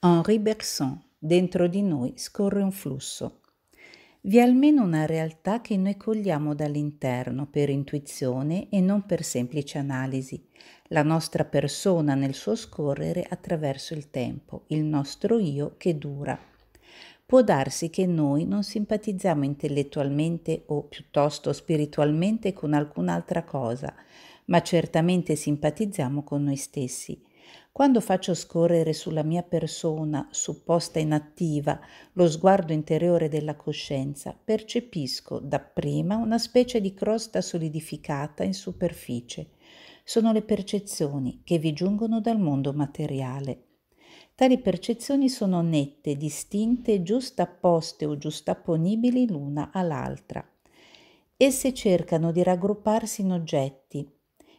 Henri Bergson, dentro di noi scorre un flusso. Vi è almeno una realtà che noi cogliamo dall'interno per intuizione e non per semplice analisi, la nostra persona nel suo scorrere attraverso il tempo, il nostro io che dura. Può darsi che noi non simpatizziamo intellettualmente o piuttosto spiritualmente con alcun'altra cosa, ma certamente simpatizziamo con noi stessi quando faccio scorrere sulla mia persona, supposta inattiva, lo sguardo interiore della coscienza, percepisco dapprima una specie di crosta solidificata in superficie. Sono le percezioni che vi giungono dal mondo materiale. Tali percezioni sono nette, distinte, giustapposte o giustapponibili l'una all'altra. Esse cercano di raggrupparsi in oggetti.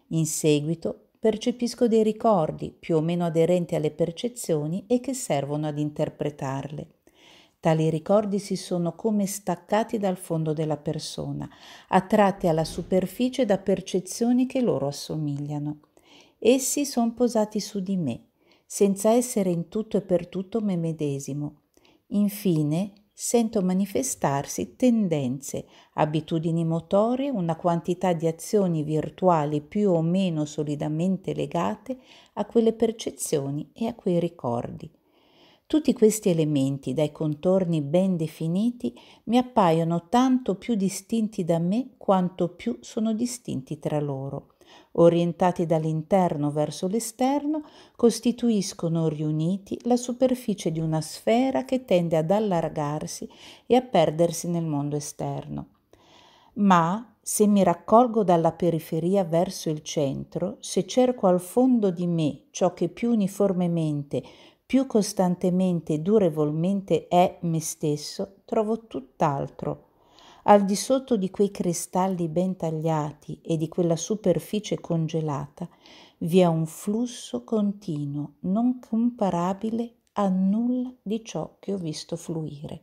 In seguito percepisco dei ricordi più o meno aderenti alle percezioni e che servono ad interpretarle. Tali ricordi si sono come staccati dal fondo della persona, attratti alla superficie da percezioni che loro assomigliano. Essi sono posati su di me, senza essere in tutto e per tutto me medesimo. Infine, sento manifestarsi tendenze, abitudini motorie, una quantità di azioni virtuali più o meno solidamente legate a quelle percezioni e a quei ricordi. Tutti questi elementi, dai contorni ben definiti, mi appaiono tanto più distinti da me quanto più sono distinti tra loro orientati dall'interno verso l'esterno, costituiscono riuniti la superficie di una sfera che tende ad allargarsi e a perdersi nel mondo esterno. Ma se mi raccolgo dalla periferia verso il centro, se cerco al fondo di me ciò che più uniformemente, più costantemente e durevolmente è me stesso, trovo tutt'altro al di sotto di quei cristalli ben tagliati e di quella superficie congelata, vi è un flusso continuo, non comparabile a nulla di ciò che ho visto fluire.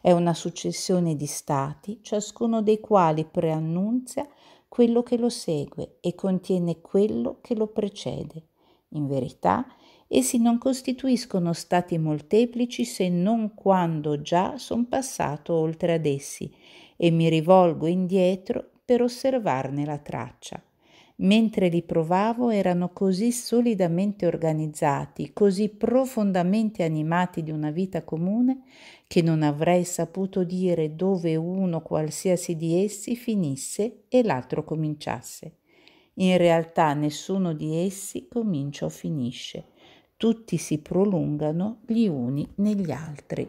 È una successione di stati, ciascuno dei quali preannunzia quello che lo segue e contiene quello che lo precede. In verità, essi non costituiscono stati molteplici se non quando già son passato oltre ad essi e mi rivolgo indietro per osservarne la traccia. Mentre li provavo erano così solidamente organizzati, così profondamente animati di una vita comune, che non avrei saputo dire dove uno qualsiasi di essi finisse e l'altro cominciasse. In realtà nessuno di essi comincia o finisce tutti si prolungano gli uni negli altri.